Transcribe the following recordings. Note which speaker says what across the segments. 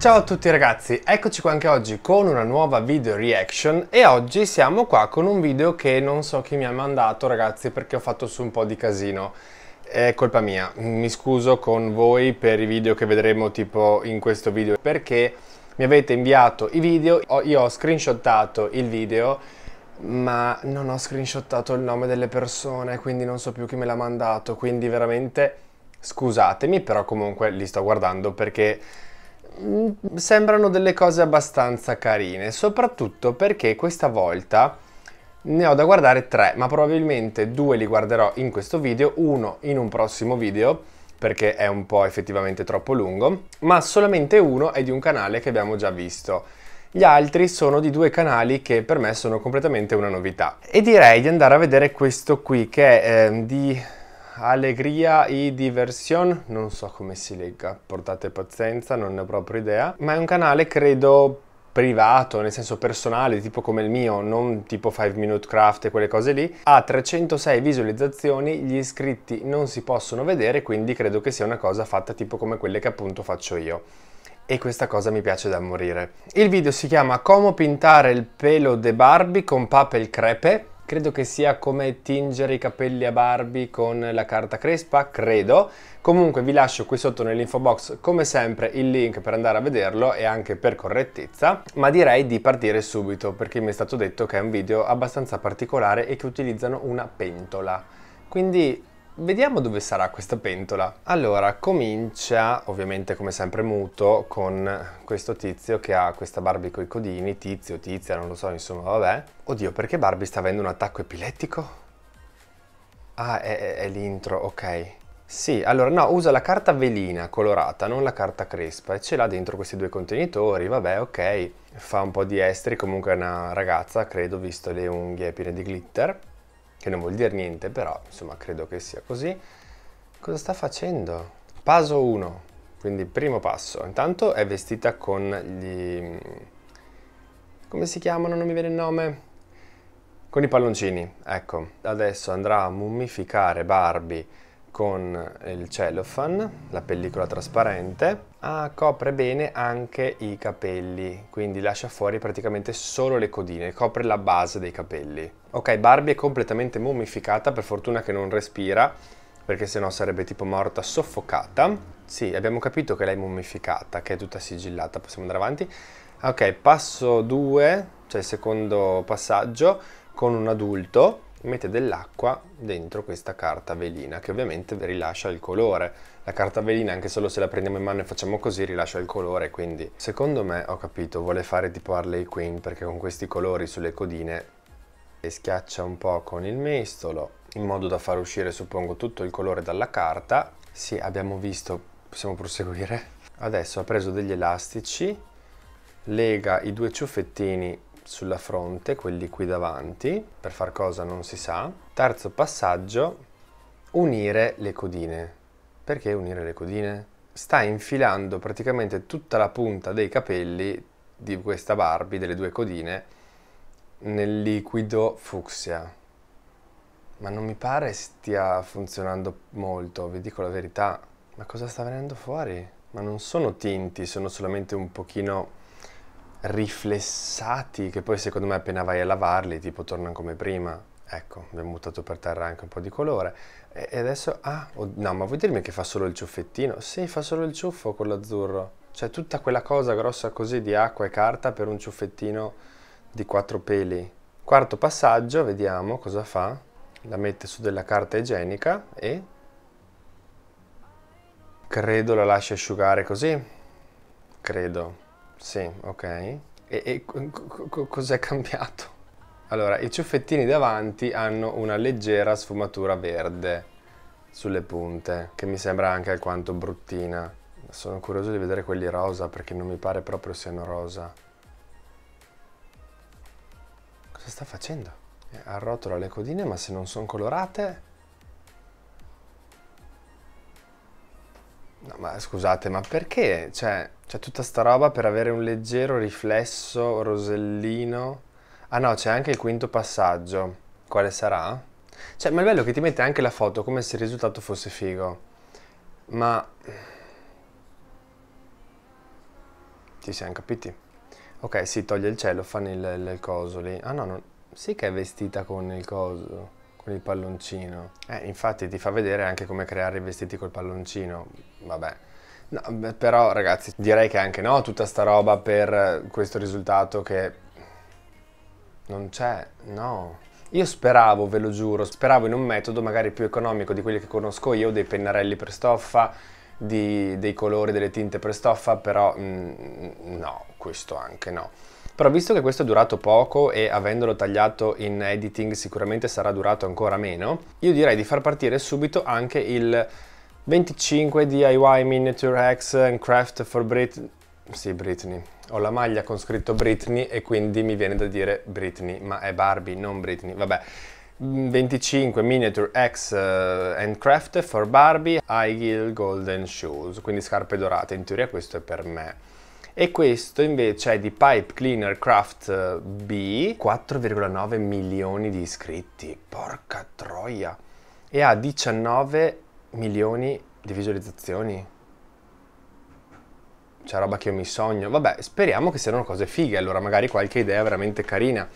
Speaker 1: Ciao a tutti ragazzi, eccoci qua anche oggi con una nuova video reaction e oggi siamo qua con un video che non so chi mi ha mandato ragazzi perché ho fatto su un po' di casino è colpa mia, mi scuso con voi per i video che vedremo tipo in questo video perché mi avete inviato i video, io ho screenshottato il video ma non ho screenshottato il nome delle persone quindi non so più chi me l'ha mandato quindi veramente scusatemi però comunque li sto guardando perché Mm, sembrano delle cose abbastanza carine, soprattutto perché questa volta ne ho da guardare tre, ma probabilmente due li guarderò in questo video, uno in un prossimo video perché è un po' effettivamente troppo lungo, ma solamente uno è di un canale che abbiamo già visto. Gli altri sono di due canali che per me sono completamente una novità. E direi di andare a vedere questo qui che è eh, di allegria e diversion, non so come si legga, portate pazienza, non ne ho proprio idea, ma è un canale credo privato, nel senso personale, tipo come il mio, non tipo 5 Minute Craft e quelle cose lì, ha 306 visualizzazioni, gli iscritti non si possono vedere, quindi credo che sia una cosa fatta tipo come quelle che appunto faccio io e questa cosa mi piace da morire. Il video si chiama Come pintare il pelo de Barbie con papel crepe Credo che sia come tingere i capelli a Barbie con la carta crespa, credo. Comunque vi lascio qui sotto nell'info box come sempre il link per andare a vederlo e anche per correttezza, ma direi di partire subito perché mi è stato detto che è un video abbastanza particolare e che utilizzano una pentola. Quindi Vediamo dove sarà questa pentola. Allora, comincia ovviamente come sempre muto con questo tizio che ha questa Barbie coi codini, tizio, tizia, non lo so, insomma, vabbè. Oddio, perché Barbie sta avendo un attacco epilettico? Ah, è, è, è l'intro, ok. Sì, allora no, usa la carta velina colorata, non la carta crespa e ce l'ha dentro questi due contenitori, vabbè, ok. Fa un po' di esteri, comunque è una ragazza, credo, visto le unghie piene di glitter che non vuol dire niente, però insomma credo che sia così. Cosa sta facendo? Paso 1, quindi primo passo. Intanto è vestita con gli... come si chiamano? Non mi viene il nome. Con i palloncini, ecco. Adesso andrà a mummificare Barbie con il cellophane, la pellicola trasparente Ah, copre bene anche i capelli, quindi lascia fuori praticamente solo le codine, copre la base dei capelli. Ok, Barbie è completamente mummificata, per fortuna che non respira, perché sennò sarebbe tipo morta soffocata. Sì, abbiamo capito che lei è mummificata, che è tutta sigillata, possiamo andare avanti. Ok, passo 2, cioè il secondo passaggio, con un adulto mette dell'acqua dentro questa carta velina, che ovviamente rilascia il colore la carta velina, anche solo se la prendiamo in mano e facciamo così, rilascia il colore, quindi secondo me ho capito, vuole fare tipo Harley Quinn perché con questi colori sulle codine e schiaccia un po' con il mestolo in modo da far uscire suppongo tutto il colore dalla carta. Sì, abbiamo visto, possiamo proseguire. Adesso ha preso degli elastici, lega i due ciuffettini sulla fronte, quelli qui davanti, per far cosa non si sa. Terzo passaggio, unire le codine. Perché unire le codine? Sta infilando praticamente tutta la punta dei capelli di questa Barbie, delle due codine, nel liquido fucsia. Ma non mi pare stia funzionando molto, vi dico la verità. Ma cosa sta venendo fuori? Ma non sono tinti, sono solamente un pochino riflessati che poi secondo me appena vai a lavarli tipo tornano come prima. Ecco, abbiamo buttato per terra anche un po' di colore. E adesso, ah, no, ma vuoi dirmi che fa solo il ciuffettino? Sì, fa solo il ciuffo con l'azzurro. Cioè, tutta quella cosa grossa così di acqua e carta per un ciuffettino di quattro peli. Quarto passaggio, vediamo cosa fa. La mette su della carta igienica e... Credo la lascia asciugare così. Credo. Sì, ok. E, e cos'è cambiato? Allora, i ciuffettini davanti hanno una leggera sfumatura verde sulle punte, che mi sembra anche alquanto bruttina. Sono curioso di vedere quelli rosa, perché non mi pare proprio siano rosa. Cosa sta facendo? Eh, Arrotola le codine, ma se non sono colorate... No, ma scusate, ma perché? Cioè, c'è tutta sta roba per avere un leggero riflesso rosellino Ah no, c'è anche il quinto passaggio. Quale sarà? Cioè, ma il bello è che ti mette anche la foto come se il risultato fosse figo. Ma... Ci siamo capiti. Ok, si sì, toglie il cielo, fa il, il, il, coso lì. Ah no, non... sì che è vestita con il coso, con il palloncino. Eh, infatti ti fa vedere anche come creare i vestiti col palloncino. Vabbè. No, però ragazzi, direi che anche no, tutta sta roba per questo risultato che non c'è, no. Io speravo, ve lo giuro, speravo in un metodo magari più economico di quelli che conosco io, dei pennarelli per stoffa, di, dei colori, delle tinte per stoffa, però mh, mm, mm, no, questo anche no. Però visto che questo è durato poco e avendolo tagliato in editing sicuramente sarà durato ancora meno, io direi di far partire subito anche il 25 DIY Miniature Hacks and Craft for Brit... Sì, Britney ho la maglia con scritto Britney e quindi mi viene da dire Britney, ma è Barbie, non Britney, vabbè. 25 mm, miniature X uh, handcraft for Barbie High Heel Golden Shoes, quindi scarpe dorate, in teoria questo è per me. E questo invece è di Pipe Cleaner Craft eh, B, 4,9 milioni di iscritti, porca troia! E ha 19 milioni di visualizzazioni c'è cioè, roba che io mi sogno. Vabbè, speriamo che siano cose fighe, allora magari qualche idea veramente carina.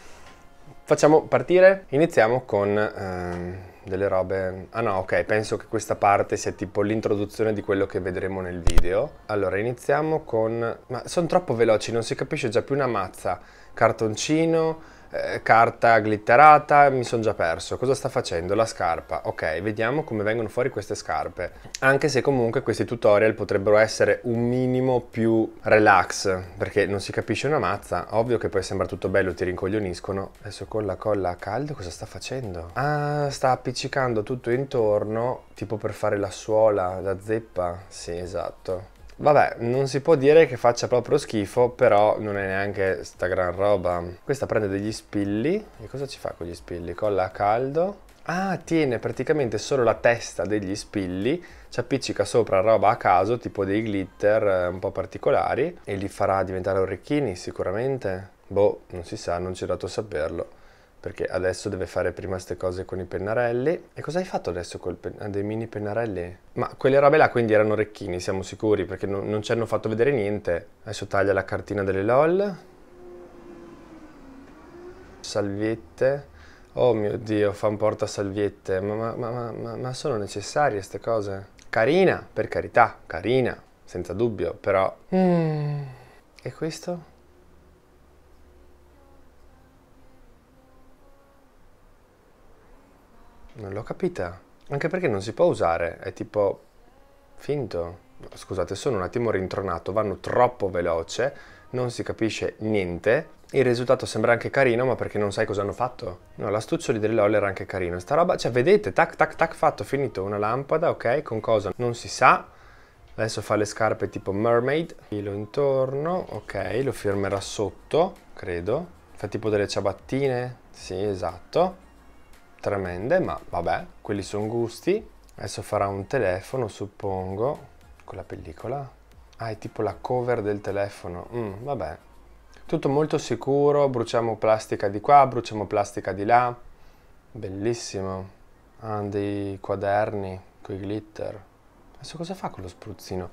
Speaker 1: Facciamo partire? Iniziamo con ehm, delle robe... Ah no, ok, penso che questa parte sia tipo l'introduzione di quello che vedremo nel video. Allora, iniziamo con... Ma sono troppo veloci, non si capisce già più una mazza. Cartoncino, eh, carta glitterata, mi sono già perso, cosa sta facendo? La scarpa, ok, vediamo come vengono fuori queste scarpe, anche se comunque questi tutorial potrebbero essere un minimo più relax, perché non si capisce una mazza, ovvio che poi sembra tutto bello, ti rincoglioniscono, adesso con la colla a caldo cosa sta facendo? Ah, sta appiccicando tutto intorno, tipo per fare la suola, la zeppa, sì esatto. Vabbè, non si può dire che faccia proprio schifo, però non è neanche sta gran roba. Questa prende degli spilli. E cosa ci fa con gli spilli? Colla a caldo. Ah, tiene praticamente solo la testa degli spilli, ci appiccica sopra roba a caso, tipo dei glitter eh, un po' particolari, e li farà diventare orecchini sicuramente. Boh, non si sa, non ci è dato a saperlo perché adesso deve fare prima queste cose con i pennarelli. E cosa hai fatto adesso con pen- ah, dei mini pennarelli? Ma quelle robe là quindi erano orecchini, siamo sicuri, perché no- non ci hanno fatto vedere niente. Adesso taglia la cartina delle LOL. Salviette. Oh mio Dio, fan porta salviette. Ma, ma, ma, ma sono necessarie queste cose? Carina, per carità, carina, senza dubbio, però... Mm. E questo? Non l'ho capita. Anche perché non si può usare, è tipo finto. Scusate, sono un attimo rintronato, vanno troppo veloce, non si capisce niente. Il risultato sembra anche carino, ma perché non sai cosa hanno fatto. No, l'astuccio di Drillol era anche carino. Sta roba, cioè vedete, tac tac tac fatto, finito una lampada, ok, con cosa? Non si sa. Adesso fa le scarpe tipo mermaid, filo intorno, ok, lo firmerà sotto, credo. Fa tipo delle ciabattine, sì, esatto tremende, ma vabbè, quelli sono gusti. Adesso farà un telefono, suppongo, con la pellicola. Ah, è tipo la cover del telefono. Mm, vabbè. Tutto molto sicuro, bruciamo plastica di qua, bruciamo plastica di là. Bellissimo. Ha ah, dei quaderni con i glitter. Adesso cosa fa con lo spruzzino?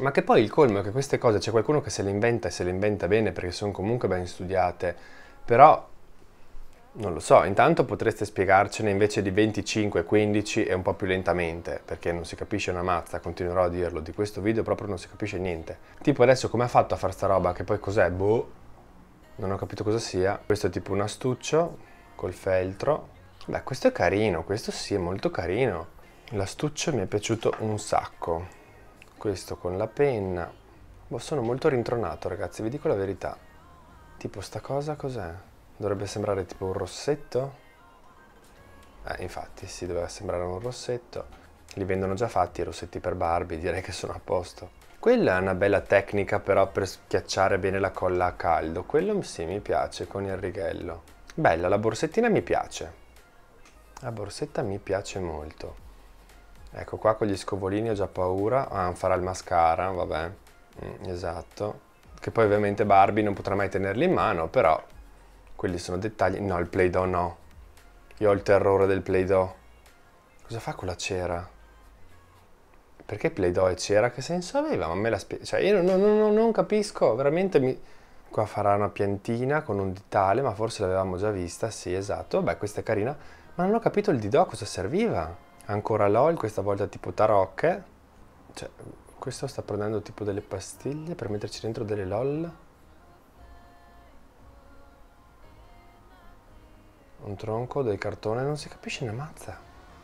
Speaker 1: Ma che poi il colmo è che queste cose c'è qualcuno che se le inventa e se le inventa bene perché sono comunque ben studiate, però non lo so, intanto potreste spiegarcene invece di 25, 15 e un po' più lentamente, perché non si capisce una mazza, continuerò a dirlo, di questo video proprio non si capisce niente. Tipo adesso come ha fatto a fare sta roba, che poi cos'è? Boh, non ho capito cosa sia. Questo è tipo un astuccio col feltro. Beh, questo è carino, questo sì, è molto carino. L'astuccio mi è piaciuto un sacco. Questo con la penna. Boh, sono molto rintronato ragazzi, vi dico la verità. Tipo sta cosa cos'è? Dovrebbe sembrare tipo un rossetto. Eh, infatti, sì, doveva sembrare un rossetto. Li vendono già fatti i rossetti per Barbie, direi che sono a posto. Quella è una bella tecnica però per schiacciare bene la colla a caldo. Quello sì, mi piace, con il righello. Bella, la borsettina mi piace. La borsetta mi piace molto. Ecco qua con gli scovolini ho già paura. Ah, farà il mascara, vabbè. Mm, esatto. Che poi ovviamente Barbie non potrà mai tenerli in mano, però quelli sono dettagli. No, il Play-Doh no. Io ho il terrore del Play-Doh. Cosa fa con la cera? Perché Play-Doh e cera? Che senso aveva? Ma me la spiego. Cioè, io non, non, non capisco, veramente mi... Qua farà una piantina con un ditale, ma forse l'avevamo già vista, sì, esatto. Beh, questa è carina. Ma non ho capito il didò a cosa serviva. Ancora LOL, questa volta tipo tarocche. Cioè, questo sta prendendo tipo delle pastiglie per metterci dentro delle LOL. un tronco del cartone, non si capisce una mazza.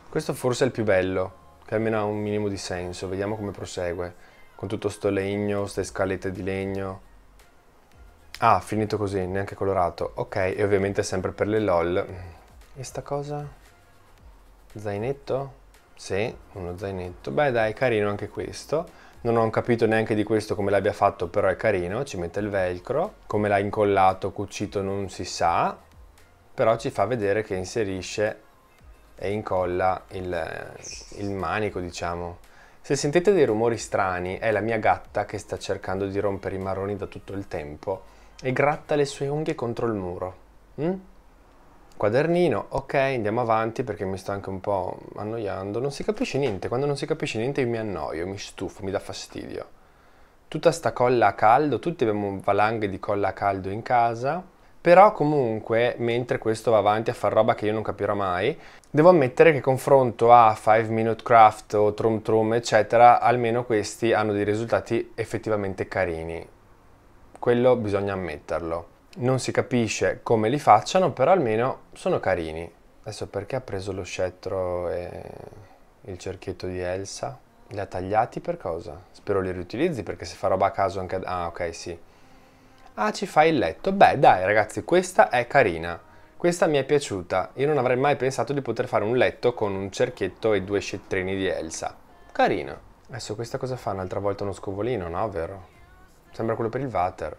Speaker 1: Questo forse è il più bello, che almeno ha un minimo di senso, vediamo come prosegue. Con tutto sto legno, queste scalette di legno. Ah, finito così, neanche colorato. Ok, e ovviamente sempre per le lol. E sta cosa? Zainetto? Sì, uno zainetto. Beh dai, carino anche questo. Non ho capito neanche di questo come l'abbia fatto, però è carino. Ci mette il velcro. Come l'ha incollato, cucito, non si sa però ci fa vedere che inserisce e incolla il, il manico diciamo se sentite dei rumori strani è la mia gatta che sta cercando di rompere i marroni da tutto il tempo e gratta le sue unghie contro il muro mm? quadernino ok andiamo avanti perché mi sto anche un po' annoiando non si capisce niente quando non si capisce niente io mi annoio mi stufo mi dà fastidio tutta sta colla a caldo tutti abbiamo valanghe di colla a caldo in casa però comunque, mentre questo va avanti a far roba che io non capirò mai, devo ammettere che confronto a 5 Minute Craft o Trum Trum, eccetera, almeno questi hanno dei risultati effettivamente carini. Quello bisogna ammetterlo. Non si capisce come li facciano, però almeno sono carini. Adesso perché ha preso lo scettro e il cerchietto di Elsa? Li ha tagliati per cosa? Spero li riutilizzi perché se fa roba a caso anche... Ah ok sì. Ah, ci fai il letto. Beh, dai ragazzi, questa è carina. Questa mi è piaciuta. Io non avrei mai pensato di poter fare un letto con un cerchietto e due scettrini di Elsa. Carina. Adesso questa cosa fa un'altra volta uno scovolino, no? Vero? Sembra quello per il water.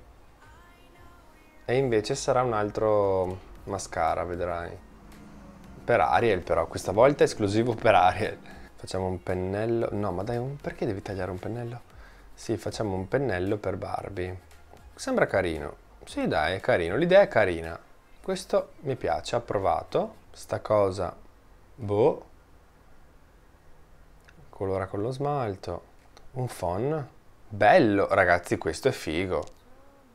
Speaker 1: E invece sarà un altro mascara, vedrai. Per Ariel però, questa volta è esclusivo per Ariel. Facciamo un pennello. No, ma dai, perché devi tagliare un pennello? Sì, facciamo un pennello per Barbie. Sembra carino. Sì, dai, è carino. L'idea è carina. Questo mi piace, approvato. Sta cosa, boh. Colora con lo smalto. Un fon. Bello, ragazzi, questo è figo.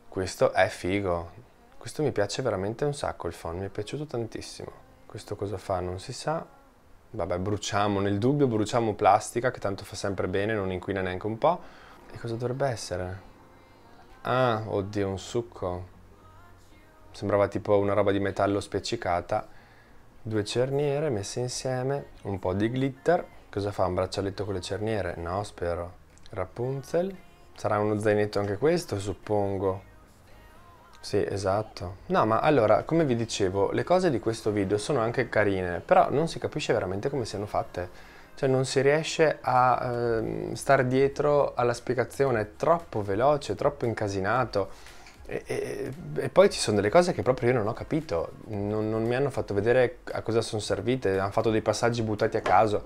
Speaker 1: Questo è figo. Questo mi piace veramente un sacco il font, mi è piaciuto tantissimo. Questo cosa fa non si sa. Vabbè, bruciamo nel dubbio, bruciamo plastica che tanto fa sempre bene, non inquina neanche un po'. E cosa dovrebbe essere? Ah, oddio, un succo. Sembrava tipo una roba di metallo spiaccicata. Due cerniere messe insieme, un po' di glitter. Cosa fa? Un braccialetto con le cerniere? No, spero. Rapunzel. Sarà uno zainetto anche questo, suppongo. Sì, esatto. No, ma allora, come vi dicevo, le cose di questo video sono anche carine, però non si capisce veramente come siano fatte. Cioè non si riesce a ehm, stare dietro alla spiegazione, è troppo veloce, troppo incasinato. E, e, e, poi ci sono delle cose che proprio io non ho capito, non, non mi hanno fatto vedere a cosa sono servite, hanno fatto dei passaggi buttati a caso.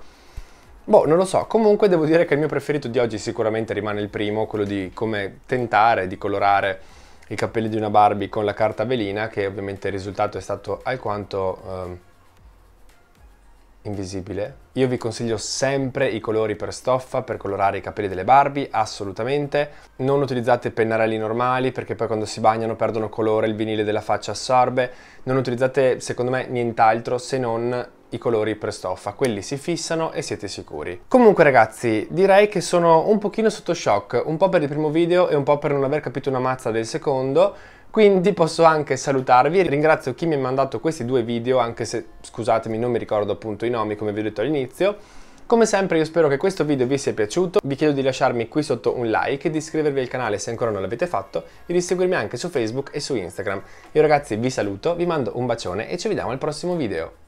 Speaker 1: Boh, non lo so, comunque devo dire che il mio preferito di oggi sicuramente rimane il primo, quello di come tentare di colorare i capelli di una Barbie con la carta velina, che ovviamente il risultato è stato alquanto... Ehm, invisibile. Io vi consiglio sempre i colori per stoffa per colorare i capelli delle Barbie, assolutamente. Non utilizzate pennarelli normali perché poi quando si bagnano perdono colore, il vinile della faccia assorbe. Non utilizzate, secondo me, nient'altro se non i colori per stoffa, quelli si fissano e siete sicuri. Comunque ragazzi, direi che sono un pochino sotto shock, un po' per il primo video e un po' per non aver capito una mazza del secondo, quindi posso anche salutarvi, ringrazio chi mi ha mandato questi due video, anche se scusatemi non mi ricordo appunto i nomi come vi ho detto all'inizio. Come sempre io spero che questo video vi sia piaciuto, vi chiedo di lasciarmi qui sotto un like, di iscrivervi al canale se ancora non l'avete fatto e di seguirmi anche su Facebook e su Instagram. Io ragazzi vi saluto, vi mando un bacione e ci vediamo al prossimo video.